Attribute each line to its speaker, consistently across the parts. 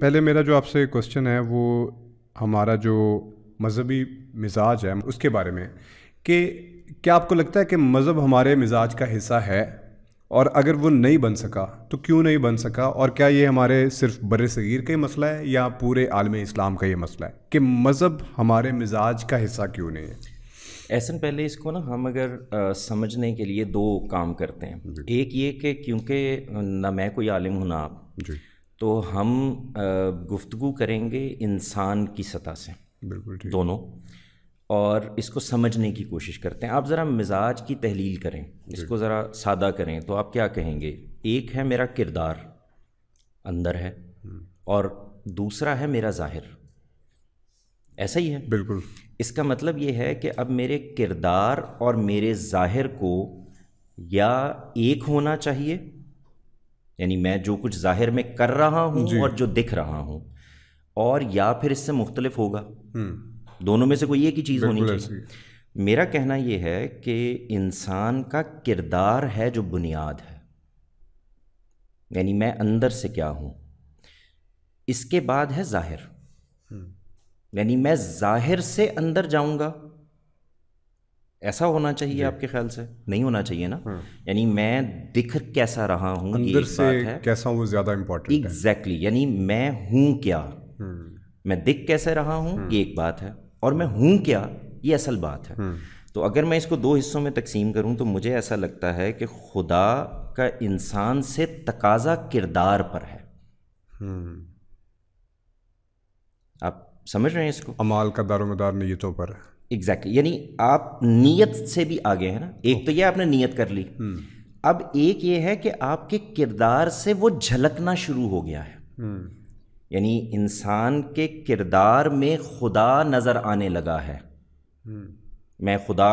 Speaker 1: पहले मेरा जो आपसे क्वेश्चन है वो हमारा जो मज़हबी मिजाज है उसके बारे में कि क्या आपको लगता है कि मज़हब हमारे मिजाज का हिस्सा है और अगर वो नहीं बन सका तो क्यों नहीं बन सका और क्या ये हमारे सिर्फ बर सगीर का ही मसला है या पूरे आलम इस्लाम का ये मसला है कि मज़हब हमारे मिजाज का हिस्सा क्यों नहीं है ऐसा पहले इसको ना हम अगर आ, समझने के लिए दो काम करते हैं एक ये कि क्योंकि ना मैं कोई आलिम हूँ ना आप जी तो हम गुफ्तु करेंगे इंसान की सतह से बिल्कुल दोनों और इसको समझने की कोशिश करते हैं आप ज़रा मिजाज की तहलील करें इसको ज़रा सादा करें तो आप क्या कहेंगे एक है मेरा किरदार अंदर है हम्म। और दूसरा है मेरा जाहिर ऐसा ही है बिल्कुल इसका मतलब ये है कि अब मेरे किरदार और मेरे जाहिर को या एक होना चाहिए यानी मैं जो कुछ जाहिर में कर रहा हूँ और जो दिख रहा हूँ और या फिर इससे मुख्तलिफ होगा हम्म। दोनों में से कोई एक ही चीज़ होनी चाहिए मेरा कहना यह है कि इंसान का किरदार है जो बुनियाद है यानी मैं अंदर से क्या हूँ इसके बाद है जाहिर हम्म। यानी मैं जाहिर से अंदर जाऊँगा ऐसा होना चाहिए आपके ख्याल से नहीं होना चाहिए ना हाँ। यानी मैं दिख कैसा रहा हूँ अंदर से कैसा हूँ ज़्यादा इम्पोर्टेंट एग्जैक्टली यानी मैं हूँ क्या हम्म। मैं दिख कैसे रहा हूँ हम्म। ये एक बात है और मैं हूँ क्या ये असल बात है हम्म। तो अगर मैं इसको दो हिस्सों में तकसीम करूँ तो मुझे ऐसा लगता है कि खुदा का इंसान से तकाजा किरदार पर है आप समझ रहे हैं इसको अमाल का दारोमदार नहीं तो पर है एग्जैक्टली यानी आप नीयत से भी आगे हैं ना एक तो ये आपने नीयत कर ली हम्म। अब एक ये है कि आपके किरदार से वो झलकना शुरू हो गया है हम्म। यानी इंसान के किरदार में खुदा नज़र आने लगा है हम्म। मैं खुदा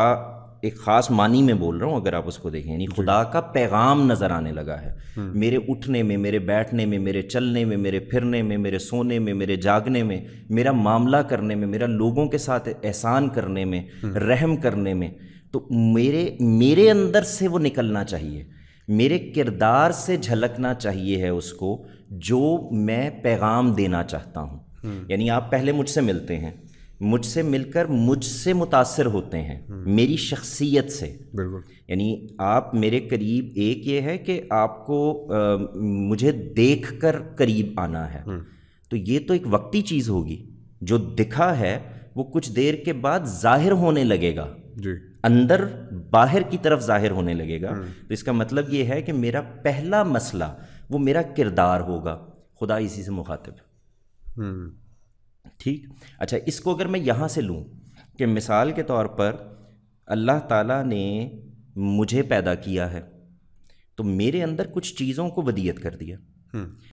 Speaker 1: एक ख़ास मानी में बोल रहा हूँ अगर आप उसको देखें यानी खुदा का पैगाम नज़र आने लगा है हम्म। मेरे उठने में मेरे बैठने में मेरे चलने में मेरे फिरने में मेरे सोने में मेरे जागने में मेरा मामला करने में मेरा लोगों के साथ एहसान करने में हम्म। रहम करने में तो मेरे मेरे अंदर से वो निकलना चाहिए मेरे किरदार से झलकना चाहिए है उसको जो मैं पैगाम देना चाहता हूँ हम्म। यानी आप पहले मुझसे मिलते हैं मुझसे मिलकर मुझसे मुतासर होते हैं हम्म। मेरी शख्सियत से यानी आप मेरे करीब एक ये है कि आपको आ, मुझे देख कर करीब आना है हम्म। तो ये तो एक वक्ती चीज़ होगी जो दिखा है वो कुछ देर के बाद जाहिर होने लगेगा जी अंदर बाहर की तरफ जाहिर होने लगेगा हम्म। तो इसका मतलब ये है कि मेरा पहला मसला वो मेरा किरदार होगा खुदा इसी से मुखातिब ठीक अच्छा इसको अगर मैं यहाँ से लूँ कि मिसाल के तौर पर अल्लाह ताला ने मुझे पैदा किया है तो मेरे अंदर कुछ चीज़ों को वदियत कर दिया हम्म।